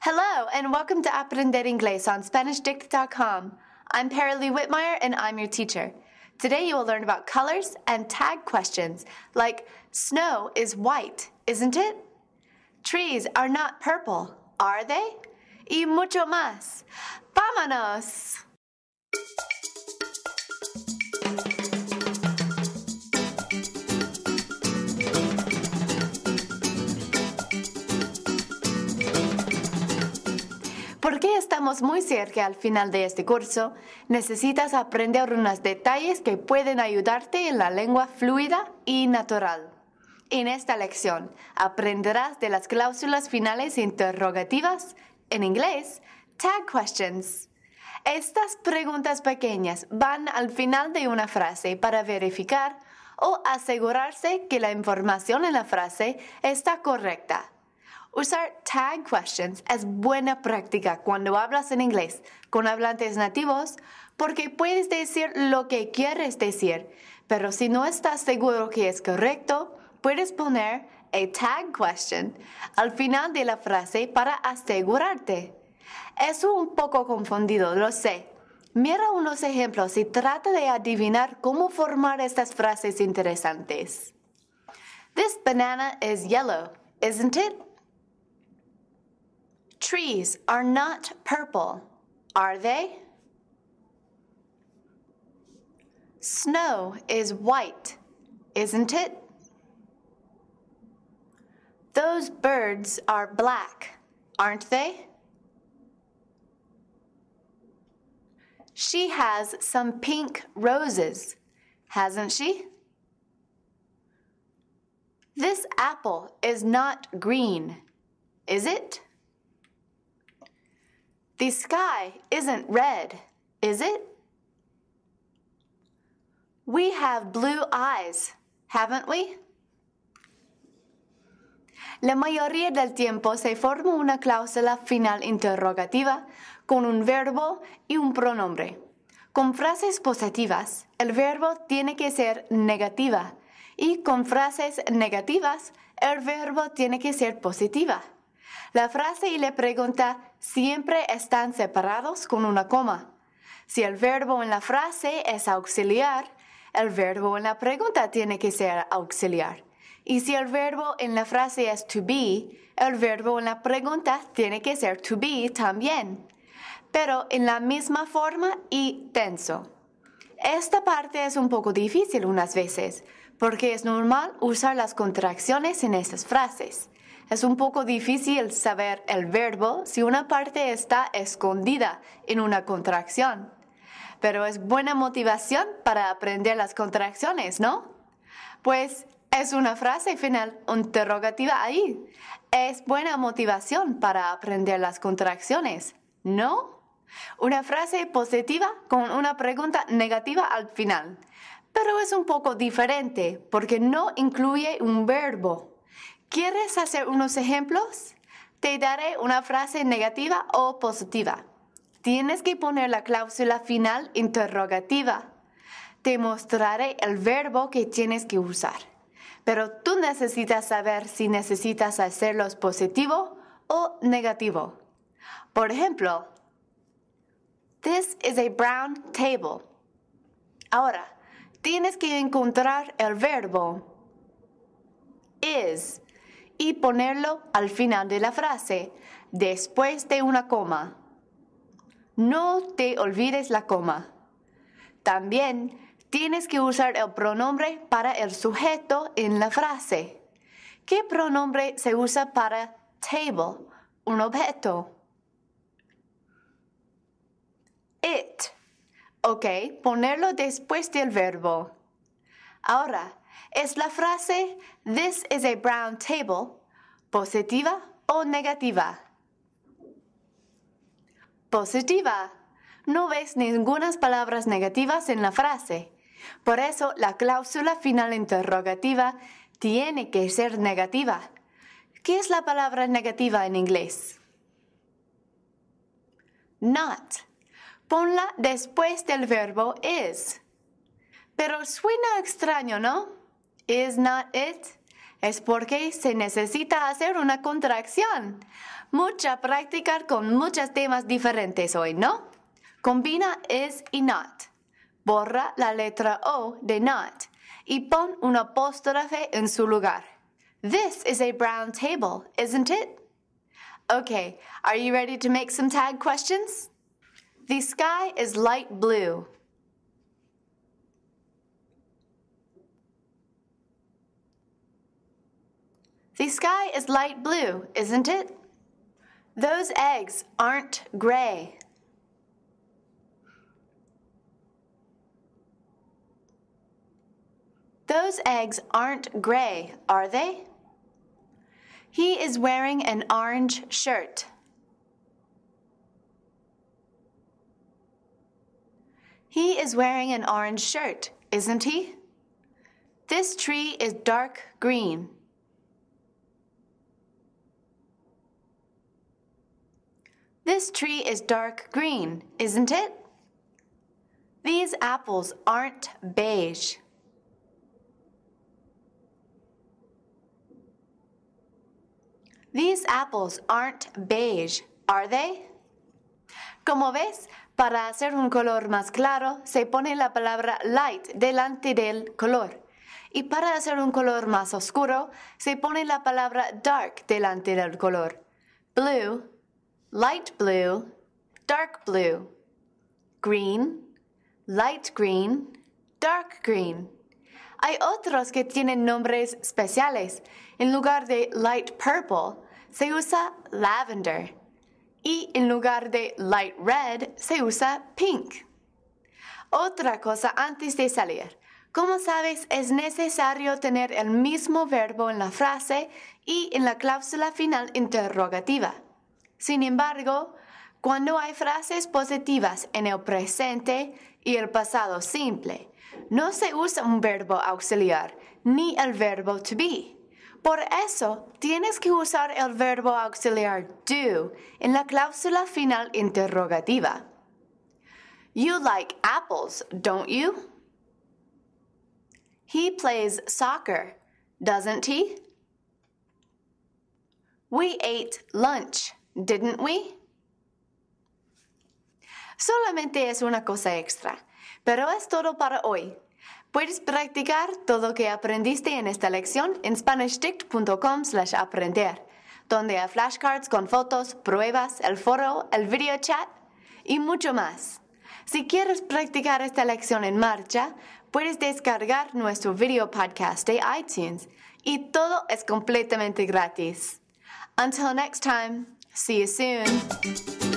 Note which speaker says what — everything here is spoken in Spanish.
Speaker 1: Hello, and welcome to Aprender Inglés on SpanishDict.com. I'm Para Lee Whitmire, and I'm your teacher. Today you will learn about colors and tag questions, like snow is white, isn't it? Trees are not purple, are they? Y mucho más. ¡Vámonos! Porque estamos muy cerca al final de este curso, necesitas aprender unos detalles que pueden ayudarte en la lengua fluida y natural. En esta lección aprenderás de las cláusulas finales interrogativas, en inglés, tag questions. Estas preguntas pequeñas van al final de una frase para verificar o asegurarse que la información en la frase está correcta Usar tag questions es buena práctica cuando hablas en inglés con hablantes nativos porque puedes decir lo que quieres decir, pero si no estás seguro que es correcto, puedes poner a tag question al final de la frase para asegurarte. Es un poco confundido, lo sé. Mira unos ejemplos y trata de adivinar cómo formar estas frases interesantes. This banana is yellow, isn't it? Trees are not purple, are they? Snow is white, isn't it? Those birds are black, aren't they? She has some pink roses, hasn't she? This apple is not green, is it? The sky isn't red, is it? We have blue eyes, haven't we? La mayoría del tiempo se forma una cláusula final interrogativa con un verbo y un pronombre. Con frases positivas, el verbo tiene que ser negativa y con frases negativas, el verbo tiene que ser positiva. La frase y la pregunta siempre están separados con una coma. Si el verbo en la frase es auxiliar, el verbo en la pregunta tiene que ser auxiliar. Y si el verbo en la frase es to be, el verbo en la pregunta tiene que ser to be también, pero en la misma forma y tenso. Esta parte es un poco difícil unas veces, porque es normal usar las contracciones en estas frases. Es un poco difícil saber el verbo si una parte está escondida en una contracción. Pero es buena motivación para aprender las contracciones, ¿no? Pues es una frase final interrogativa ahí. Es buena motivación para aprender las contracciones, ¿no? Una frase positiva con una pregunta negativa al final. Pero es un poco diferente porque no incluye un verbo. ¿Quieres hacer unos ejemplos? Te daré una frase negativa o positiva. Tienes que poner la cláusula final interrogativa. Te mostraré el verbo que tienes que usar. Pero tú necesitas saber si necesitas hacerlo positivo o negativo. Por ejemplo, This is a brown table. Ahora, tienes que encontrar el verbo is y ponerlo al final de la frase, después de una coma. No te olvides la coma. También tienes que usar el pronombre para el sujeto en la frase. ¿Qué pronombre se usa para table, un objeto? It. Ok, ponerlo después del verbo. Ahora, ¿Es la frase This is a brown table positiva o negativa? Positiva. No ves ninguna palabra negativas en la frase. Por eso la cláusula final interrogativa tiene que ser negativa. ¿Qué es la palabra negativa en inglés? Not. Ponla después del verbo is. Pero suena extraño, ¿no? is not it, es porque se necesita hacer una contracción. Mucha práctica con muchos temas diferentes hoy, ¿no? Combina is y not. Borra la letra O de not y pon un apóstrofe en su lugar. This is a brown table, isn't it? Okay, are you ready to make some tag questions? The sky is light blue. The sky is light blue, isn't it? Those eggs aren't gray. Those eggs aren't gray, are they? He is wearing an orange shirt. He is wearing an orange shirt, isn't he? This tree is dark green. This tree is dark green, isn't it? These apples aren't beige. These apples aren't beige, are they? Como ves, para hacer un color más claro, se pone la palabra light delante del color. Y para hacer un color más oscuro, se pone la palabra dark delante del color. Blue light blue, dark blue, green, light green, dark green. Hay otros que tienen nombres especiales. En lugar de light purple, se usa lavender. Y en lugar de light red, se usa pink. Otra cosa antes de salir. Como sabes, es necesario tener el mismo verbo en la frase y en la cláusula final interrogativa. Sin embargo, cuando hay frases positivas en el presente y el pasado simple, no se usa un verbo auxiliar ni el verbo to be. Por eso, tienes que usar el verbo auxiliar do en la cláusula final interrogativa. You like apples, don't you? He plays soccer, doesn't he? We ate lunch didn't we? Solamente es una cosa extra, pero es todo para hoy. Puedes practicar todo lo que aprendiste en esta lección en spanishdict.com aprender, donde hay flashcards con fotos, pruebas, el foro, el video chat y mucho más. Si quieres practicar esta lección en marcha, puedes descargar nuestro video podcast de iTunes y todo es completamente gratis. Until next time. See you soon.